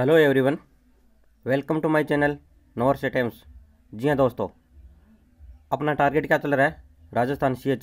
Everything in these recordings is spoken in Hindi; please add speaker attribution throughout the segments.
Speaker 1: Hello everyone welcome to my channel nurse Times जी हाँ दोस्तों अपना टारगेट क्या चल रहा है राजस्थान सी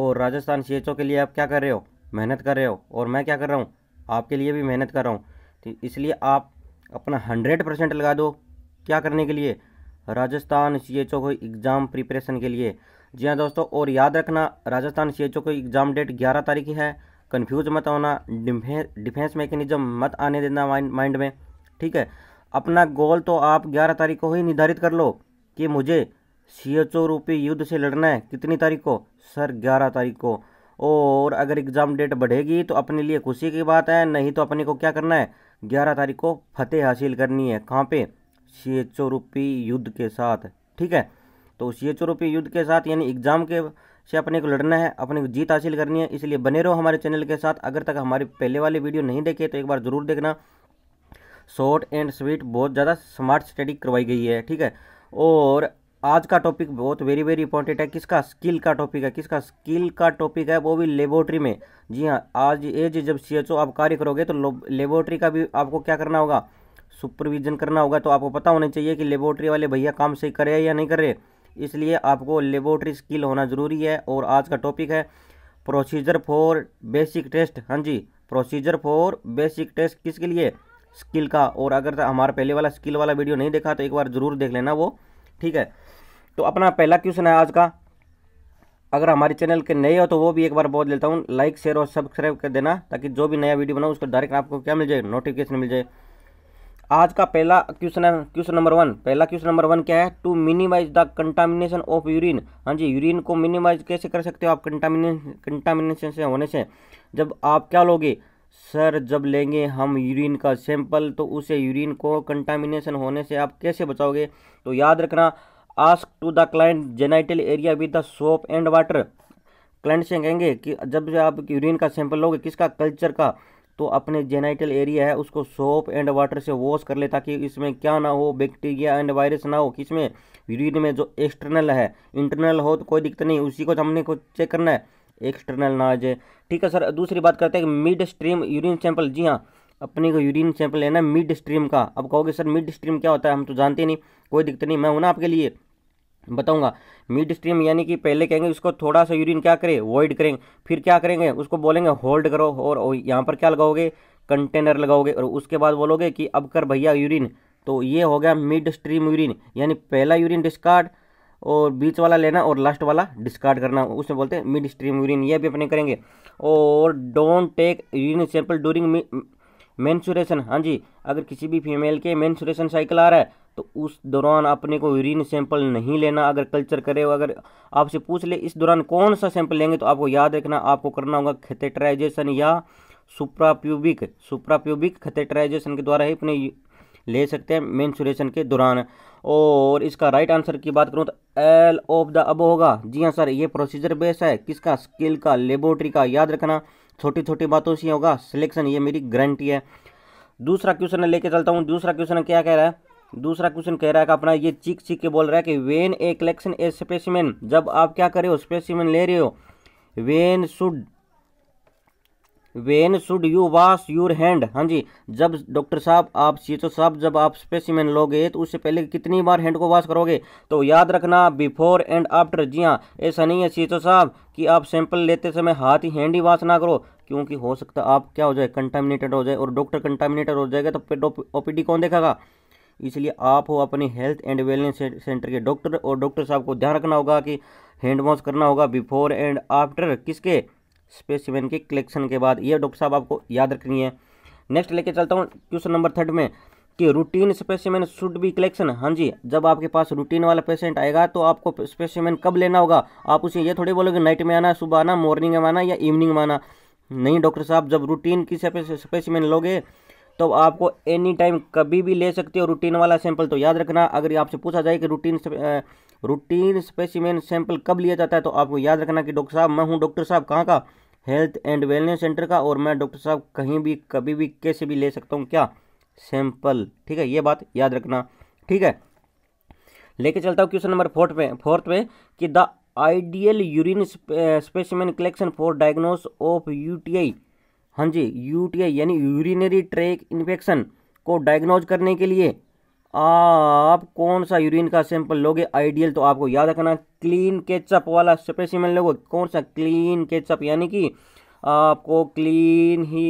Speaker 1: और राजस्थान सी के लिए आप क्या कर रहे हो मेहनत कर रहे हो और मैं क्या कर रहा हूँ आपके लिए भी मेहनत कर रहा हूँ तो इसलिए आप अपना हंड्रेड परसेंट लगा दो क्या करने के लिए राजस्थान सी को एग्ज़ाम प्रिपरेशन के लिए जी हाँ दोस्तों और याद रखना राजस्थान सी को एग्ज़ाम डेट ग्यारह तारीख है कन्फ्यूज मत होना डिफेंस मैकेनिज्म मत आने देना माइंड में ठीक है अपना गोल तो आप ग्यारह तारीख को ही निर्धारित कर लो कि मुझे सी एच ओ रूपी युद्ध से लड़ना है कितनी तारीख को सर ग्यारह तारीख को और अगर एग्ज़ाम डेट बढ़ेगी तो अपने लिए खुशी की बात है नहीं तो अपने को क्या करना है ग्यारह तारीख को फतेह हासिल करनी है कहाँ पे सी एच ओ रूपी युद्ध के साथ ठीक है तो सी एच ओ रूपी युद्ध के साथ यानी एग्ज़ाम के से अपने को लड़ना है अपने को जीत हासिल करनी है इसलिए बने रहो हमारे चैनल के साथ अगर तक हमारे पहले वाले वीडियो नहीं देखे तो एक बार ज़रूर देखना शॉर्ट एंड स्वीट बहुत ज़्यादा स्मार्ट स्टडी करवाई गई है ठीक है और आज का टॉपिक बहुत वेरी वेरी इंपॉर्टेंट है किसका स्किल का टॉपिक है किसका स्किल का टॉपिक है वो भी लेबोरेटरी में जी हाँ आज एज जब सी आप कार्य करोगे तो लेबोरेटरी का भी आपको क्या करना होगा सुपरविजन करना होगा तो आपको पता होना चाहिए कि लेबोरेटरी वाले भैया काम सही कर रहे हैं या नहीं कर रहे इसलिए आपको लेबोरेटरी स्किल होना ज़रूरी है और आज का टॉपिक है प्रोसीजर फॉर बेसिक टेस्ट हाँ जी प्रोसीजर फॉर बेसिक टेस्ट किसके लिए स्किल का और अगर तो हमारा पहले वाला स्किल वाला वीडियो नहीं देखा तो एक बार ज़रूर देख लेना वो ठीक है तो अपना पहला क्वेश्चन है आज का अगर हमारे चैनल के नए हो तो वो भी एक बार बहुत लेता हूँ लाइक शेयर और सब्सक्राइब कर देना ताकि जो भी नया वीडियो बनाओ उसको डायरेक्ट आपको क्या मिल जाए नोटिफिकेशन मिल जाए आज का पहला क्वेश्चन है क्वेश्चन नंबर वन पहला क्वेश्चन नंबर वन क्या है to minimize the contamination of urine हाँ जी यूरिन को मिनिमाइज कैसे कर सकते हो आप कंटामिने कंटामिनेशन से होने से जब आप क्या लोगे सर जब लेंगे हम यूरिन का सैंपल तो उसे यूरिन को कंटामिनेशन होने से आप कैसे बचाओगे तो याद रखना ask to the client genital area with the soap and water client से कहेंगे कि जब आप यूरिन का सैंपल लोगे किसका कल्चर का तो अपने जेनाइटल एरिया है उसको सोप एंड वाटर से वॉश कर ले ताकि इसमें क्या ना हो बैक्टीरिया एंड वायरस ना हो किसमें यूरिन में जो एक्सटर्नल है इंटरनल हो तो कोई दिक्कत नहीं उसी को तो हमने को चेक करना है एक्सटर्नल ना आ जाए ठीक है सर दूसरी बात करते हैं मिड स्ट्रीम यूरिन सैंपल जी हाँ अपने को यूरिन सैंपल लेना मिड स्ट्रीम का अब कहोगे सर मिड स्ट्रीम क्या होता है हम तो जानते नहीं कोई दिक्कत नहीं मैं हूँ ना आपके लिए बताऊंगा मिड स्ट्रीम यानी कि पहले कहेंगे उसको थोड़ा सा यूरिन क्या करें वॉइड करेंगे फिर क्या करेंगे उसको बोलेंगे होल्ड करो और यहाँ पर क्या लगाओगे कंटेनर लगाओगे और उसके बाद बोलोगे कि अब कर भैया यूरिन तो ये हो गया मिड स्ट्रीम यूरिन यानी पहला यूरिन डिस्कार्ड और बीच वाला लेना और लास्ट वाला डिस्कार्ड करना उसमें बोलते हैं मिड स्ट्रीम यूरिन ये भी अपने करेंगे और don't take urine sample during menstruation हाँ जी अगर किसी भी फीमेल के मेंसुरेशन साइकिल आ रहा है तो उस दौरान अपने को यूरिन सैंपल नहीं लेना अगर कल्चर करे अगर आपसे पूछ ले इस दौरान कौन सा सैंपल लेंगे तो आपको याद रखना आपको करना होगा खेतेटराइजेशन या सुप्राप्यूबिक सुप्राप्यूबिक खेतेटराइजेशन के द्वारा ही अपने ले सकते हैं मेन्सुरेशन के दौरान और इसका राइट आंसर की बात करूँ तो एल ऑफ द अब होगा जी हाँ सर ये प्रोसीजर बेस है किसका स्किल का लेबोरेटरी का याद रखना छोटी छोटी बातों से होगा सिलेक्शन ये मेरी गारंटी है दूसरा क्वेश्चन लेके चलता हूँ दूसरा क्वेश्चन क्या कह रहा है दूसरा क्वेश्चन कह रहा है अपना ये चीख चीख के बोल रहा है कि when a collection a specimen जब आप क्या करे हो स्पेसिमेन ले रहे हो when should when should you wash your hand हाँ जी जब डॉक्टर साहब आप सी साहब जब आप स्पेसिमेन लोगे तो उससे पहले कितनी बार हैंड को वॉश करोगे तो याद रखना बिफोर एंड आफ्टर जी हाँ ऐसा नहीं है सी साहब कि आप सैंपल लेते समय हाथ ही हैंड ही वॉश ना करो क्योंकि हो सकता आप क्या हो जाए कंटामिनेटेड हो जाए और डॉक्टर कंटामिनेटेड हो जाएगा तो फिर डी कौन देखेगा इसलिए आप हो अपने हेल्थ एंड वेलनेस सेंटर के डॉक्टर और डॉक्टर साहब को ध्यान रखना होगा कि हैंड वॉश करना होगा बिफोर एंड आफ्टर किसके स्पेसिमेन के कलेक्शन के बाद यह डॉक्टर साहब आपको याद रखनी है नेक्स्ट लेके चलता हूँ क्वेश्चन नंबर थर्ड में कि routine specimen should be collection हाँ जी जब आपके पास रूटीन वाला पेशेंट आएगा तो आपको स्पेसिमेन कब लेना होगा आप उसे ये थोड़ी बोलोगे नाइट में आना सुबह आना मॉर्निंग में आना या इवनिंग में आना नहीं डॉक्टर साहब जब रूटीन की स्पेसिमेन लोगे तो आपको एनी टाइम कभी भी ले सकते हो रूटीन वाला सैंपल तो याद रखना अगर आपसे पूछा जाए कि रूटीन रूटीन स्पेसिमेन सैंपल कब लिया जाता है तो आपको याद रखना कि डॉक्टर साहब मैं हूँ डॉक्टर साहब कहाँ का हेल्थ एंड वेलनेस सेंटर का और मैं डॉक्टर साहब कहीं भी कभी भी कैसे भी ले सकता हूँ क्या सैंपल ठीक है ये बात याद रखना ठीक है लेके चलता हूँ क्वेश्चन नंबर फोर्थ में फोर्थ में कि the ideal urine specimen collection for diagnose of UTI हाँ जी आई यानी यूरिनरी ट्रैक इन्फेक्शन को डायग्नोज करने के लिए आप कौन सा यूरिन का सैंपल लोगे आइडियल तो आपको याद रखना क्लीन केचअप वाला स्पेसिमेंट लोगे कौन सा क्लीन केचअप यानी कि आपको क्लीन ही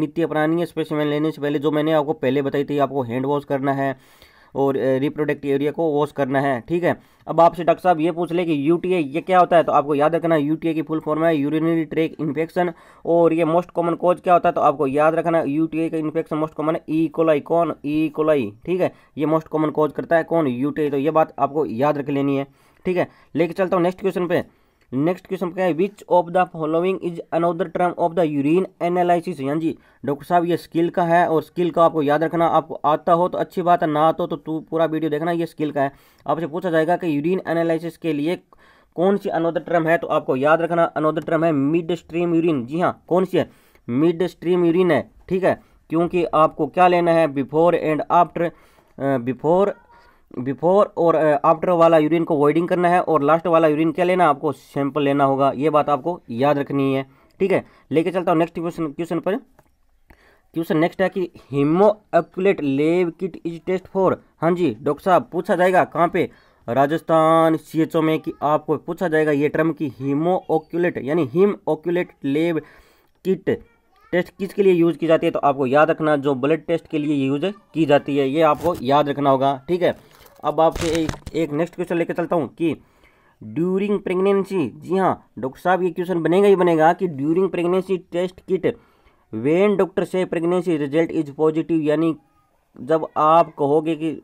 Speaker 1: नित्य प्राणीय स्पेसिमेंट लेने से पहले जो मैंने आपको पहले बताई थी आपको हैंड वॉश करना है और रिप्रोडक्टिव एरिया को वॉश करना है ठीक है अब आपसे डॉक्टर साहब ये पूछ ले कि यू ये क्या होता है तो आपको याद रखना यू की फुल फॉर्म है यूरिनरी ट्रेक इन्फेक्शन और ये मोस्ट कॉमन कॉज क्या होता है तो आपको याद रखना यूटीआई का इन्फेक्शन मोस्ट कॉमन है ईकोलाई e. कौन कोलाई e. ठीक है ये मोस्ट कॉमन कॉज करता है कौन यू तो ये बात आपको याद रख लेनी है ठीक है लेके चलता हूँ नेक्स्ट क्वेश्चन पे नेक्स्ट क्वेश्चन क्या है which of the following is another term of the urine analysis हाँ जी डॉक्टर साहब ये स्किल का है और स्किल का आपको याद रखना आपको आता हो तो अच्छी बात है ना आता हो तो तू पूरा वीडियो देखना ये स्किल का है आपसे पूछा जाएगा कि यूरिन एनालिसिस के लिए कौन सी अनोदर टर्म है तो आपको याद रखना अनोदर टर्म है मिड स्ट्रीम यूरिन जी हाँ कौन सी है मिड स्ट्रीम यूरिन है ठीक है क्योंकि आपको क्या लेना है before and after before before और आफ्टर वाला यूरिन को वॉइडिंग करना है और लास्ट वाला यूरिन क्या लेना आपको सैंपल लेना होगा ये बात आपको याद रखनी है ठीक है लेके चलता हूँ नेक्स्ट क्वेश्चन क्वेश्चन पर क्वेश्चन नेक्स्ट है कि हीमोएक्यूलेट लेव किट इज टेस्ट फॉर हाँ जी डॉक्टर साहब पूछा जाएगा कहाँ पे राजस्थान सी में कि आपको पूछा जाएगा ये टर्म की हीमोओक्यूलेट यानी Hemoccult lab kit test किसके लिए यूज़ की जाती है तो आपको याद रखना जो ब्लड टेस्ट के लिए यूज की जाती है ये आपको याद रखना होगा ठीक है अब आपसे एक एक नेक्स्ट क्वेश्चन लेकर चलता हूँ कि ड्यूरिंग प्रेगनेंसी जी हाँ डॉक्टर साहब ये क्वेश्चन बनेगा ही बनेगा कि during pregnancy test kit when doctor से प्रेगनेंसी रिजल्ट इज पॉजिटिव यानी जब आप कहोगे कि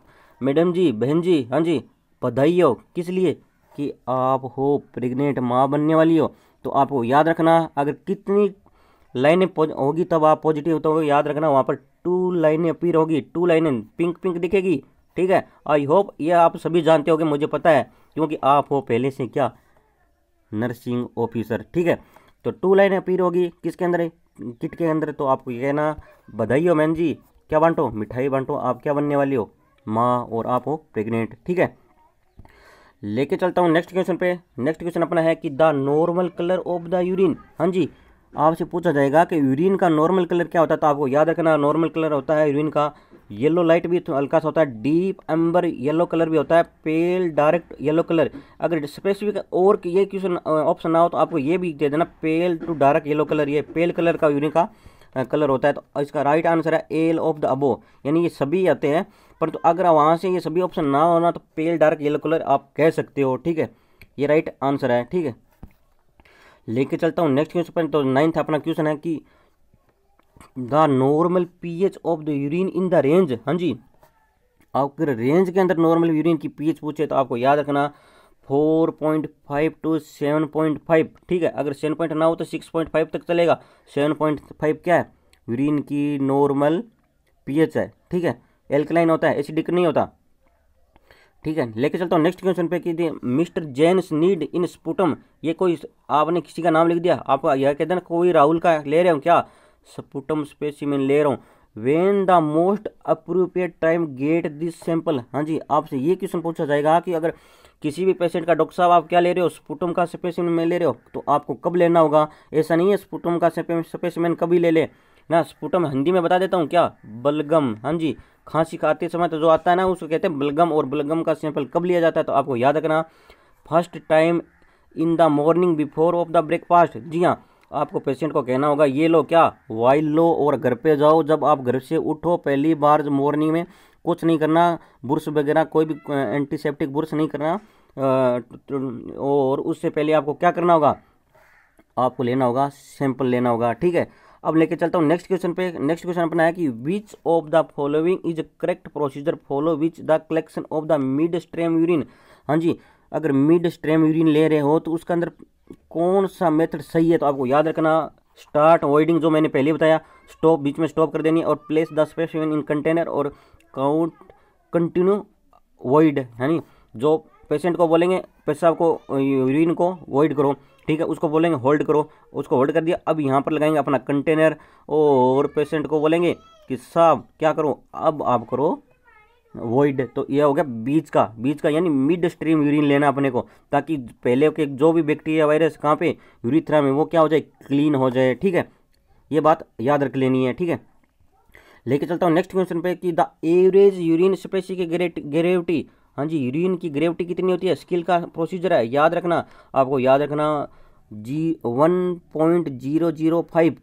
Speaker 1: मैडम जी बहन जी हाँ जी बधाई हो किस लिए कि आप हो प्रेग्नेंट माँ बनने वाली हो तो आपको याद रखना अगर कितनी लाइनें होगी तब आप पॉजिटिव तो याद रखना वहाँ पर टू लाइनें अपीर होगी टू लाइनें पिंक पिंक दिखेगी ठीक है आई होप ये आप सभी जानते हो मुझे पता है क्योंकि आप हो पहले से क्या नर्सिंग ऑफिसर ठीक है तो टू लाइन अपीर होगी किसके अंदर किट के अंदर तो आपको ये कहना बधाई हो मैन जी क्या बांटो मिठाई बांटो आप क्या बनने वाली हो माँ और आप हो प्रेग्नेंट ठीक है लेके चलता हूँ नेक्स्ट क्वेश्चन पे नेक्स्ट क्वेश्चन अपना है कि the normal colour of the urine हाँ जी आपसे पूछा जाएगा कि यूरिन का नॉर्मल कलर क्या होता है तो आपको याद रखना नॉर्मल कलर होता है यूरिन का येलो लाइट भी तो हल्का सा होता है डीप एम्बर येलो कलर भी होता है पेल डार्क येलो कलर अगर स्पेसिफिक और ये क्वेश्चन ऑप्शन ना हो तो आपको ये भी दे देना pale to dark yellow colour ये पेल कलर का यूरिन का कलर होता है तो इसका राइट आंसर है एल ऑफ द अबो यानी ये सभी आते हैं परंतु तो अगर वहाँ से ये सभी ऑप्शन ना होना तो पेल डार्क येलो कलर आप कह सकते हो ठीक है ये राइट आंसर है ठीक है लेके चलता हूँ नेक्स्ट क्वेश्चन तो नाइन्थ अपना क्वेश्चन है कि the normal pH of the urine in the range हाँ जी आपके रेंज के अंदर नॉर्मल यूरिन की पीएच पूछे तो आपको याद रखना four point five to seven point five ठीक है अगर सेवन पॉइंट ना हो तो सिक्स पॉइंट फाइव तक चलेगा सेवन पॉइंट फाइव क्या है यूरिन की नॉर्मल पीएच है ठीक है एल्कलाइन होता है एसिडिक नहीं होता ठीक है लेके चलता हूँ नेक्स्ट क्वेश्चन पे कि mister Jens need in sputum ये कोई आपने किसी का नाम लिख दिया आप यह कहते हैं कोई राहुल का ले रहे हो क्या स्पुटम स्पेसिमिन ले रहा हूँ when the most appropriate time get this sample हाँ जी आपसे ये क्वेश्चन पूछा जाएगा कि अगर किसी भी पेशेंट का डॉक्टर साहब आप क्या ले रहे हो स्पुटम का स्पेसिमिन में ले रहे हो तो आपको कब लेना होगा ऐसा नहीं है स्पुटम का स्पेसिमिन कभी ले ले ना स्पुटम हिंदी में बता देता हूँ क्या बलगम हाँ जी खांसी खाते समय तो जो आता है ना उसको कहते हैं बलगम और बलगम का सैंपल कब लिया जाता है तो आपको याद रखना first time in the morning before of the breakfast जी हाँ आपको पेशेंट को कहना होगा ये लो क्या वाइल लो और घर पे जाओ जब आप घर से उठो पहली बार मॉर्निंग में कुछ नहीं करना बुरश वगैरह कोई भी एंटीसेप्टिक बुरश नहीं करना तो, और उससे पहले आपको क्या करना होगा आपको लेना होगा सैंपल लेना होगा ठीक है अब लेके चलता हूँ नेक्स्ट क्वेश्चन पे नेक्स्ट क्वेश्चन अपना है कि which of the following is correct procedure follow which the collection of the mid stream urine हाँ जी अगर मिड स्ट्रेम यूरिन ले रहे हो तो उसके अंदर कौन सा मेथड सही है तो आपको याद रखना स्टार्ट वाइडिंग जो मैंने पहले बताया स्टॉप बीच में स्टॉप कर देनी और place the specimen in container और काउंट कंटिन्यू वाइड यानी जो पेशेंट को बोलेंगे पेशाब को यूरिन को वॉइड करो ठीक है उसको बोलेंगे होल्ड करो उसको होल्ड कर दिया अब यहाँ पर लगाएंगे अपना कंटेनर और पेशेंट को बोलेंगे कि साहब क्या करो अब आप करो वॉइड तो यह हो गया बीच का बीच का यानी मिड स्ट्रीम यूरिन लेना अपने को ताकि पहले के जो भी बैक्टीरिया वायरस कहाँ पे यूरिथ्रा में वो क्या हो जाए क्लीन हो जाए ठीक है ये बात याद रख लेनी है ठीक है लेके चलता हूँ नेक्स्ट क्वेश्चन पे कि the average urine specific gravity हाँ जी यूरिन की ग्रेविटी कितनी होती है स्किल का प्रोसीजर है याद रखना आपको याद रखना जी one point zero zero five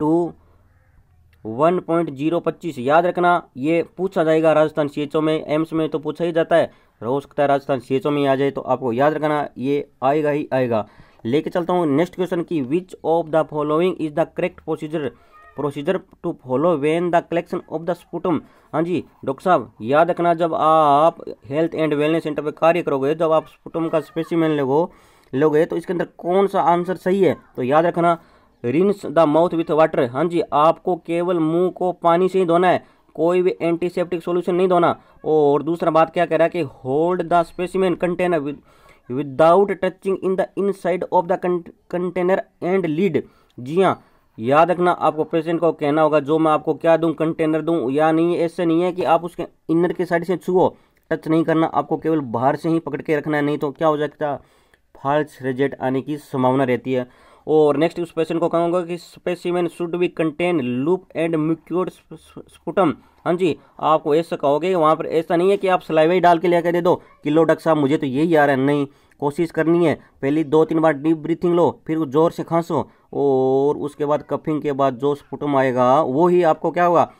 Speaker 1: to one point zero पच्चीस याद रखना ये पूछा जाएगा राजस्थान सी में एम्स में तो पूछा ही जाता है हो सकता है राजस्थान सी में आ जाए तो आपको याद रखना ये आएगा ही आएगा लेके चलता हूँ नेक्स्ट क्वेश्चन की which of the following is the correct procedure procedure to follow when the collection of the sputum हाँ जी डॉक्टर साहब याद रखना जब आप हेल्थ एंड वेलनेस सेंटर पर कार्य करोगे जब आप स्पुटम का स्पेसिमेन लोगो लोगे तो इसके अंदर कौन सा आंसर सही है तो याद रखना rinse the mouth with water हाँ जी आपको केवल मुंह को पानी से ही धोना है कोई भी एंटीसेप्टिक सॉल्यूशन नहीं धोना और दूसरा बात क्या कह रहा है कि hold the specimen container without touching in the inside of the container and lid जी हाँ याद रखना आपको पेशेंट को कहना होगा जो मैं आपको क्या दूं कंटेनर दूं या नहीं ऐसे नहीं है कि आप उसके इनर के साइड से छुओ टच नहीं करना आपको केवल बाहर से ही पकड़ के रखना है नहीं तो क्या हो सकता फाल्स रिजल्ट आने की संभावना रहती है और नेक्स्ट उस पेशेंट को कहूँगा कि specimen should be contain loop and mucus sputum हाँ जी आपको ऐसा कहोगे वहाँ पर ऐसा नहीं है कि आप सिलाई डाल के लेकर दे दो कि लो साहब मुझे तो यही आ रहा है नहीं कोशिश करनी है पहली दो तीन बार डीप ब्रीथिंग लो फिर ज़ोर से खांसो और उसके बाद कफिंग के बाद जो स्पुटम आएगा वो ही आपको क्या होगा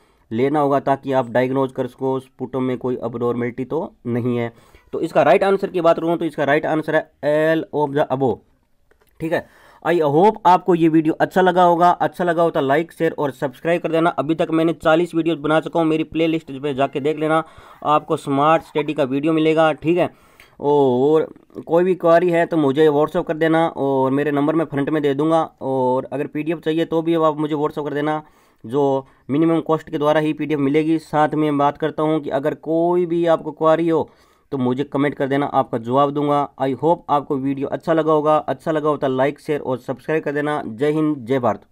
Speaker 1: लेना होगा ताकि आप डायग्नोज कर सको स्पुटम में कोई अबनॉर्मेलिटी तो नहीं है तो इसका राइट आंसर की बात करूँ तो इसका राइट आंसर है एल ऑफ द अबो ठीक है आई होप आपको ये वीडियो अच्छा लगा होगा अच्छा लगा हो तो लाइक शेयर और सब्सक्राइब कर देना अभी तक मैंने 40 वीडियोस बना चुका हूँ मेरी प्लेलिस्ट पर जाके देख लेना आपको स्मार्ट स्टडी का वीडियो मिलेगा ठीक है और कोई भी क्वारी है तो मुझे व्हाट्सअप कर देना और मेरे नंबर में फ्रंट में दे दूंगा और अगर पीडीएफ चाहिए तो भी आप मुझे व्हाट्सअप कर देना जो मिनिमम कॉस्ट के द्वारा ही पीडीएफ मिलेगी साथ में बात करता हूँ कि अगर कोई भी आपको क्वारी हो तो मुझे कमेंट कर देना आपका जवाब दूंगा आई होप आपको वीडियो अच्छा लगा होगा अच्छा लगा हो तो लाइक शेयर और सब्सक्राइब कर देना जय हिंद जय भारत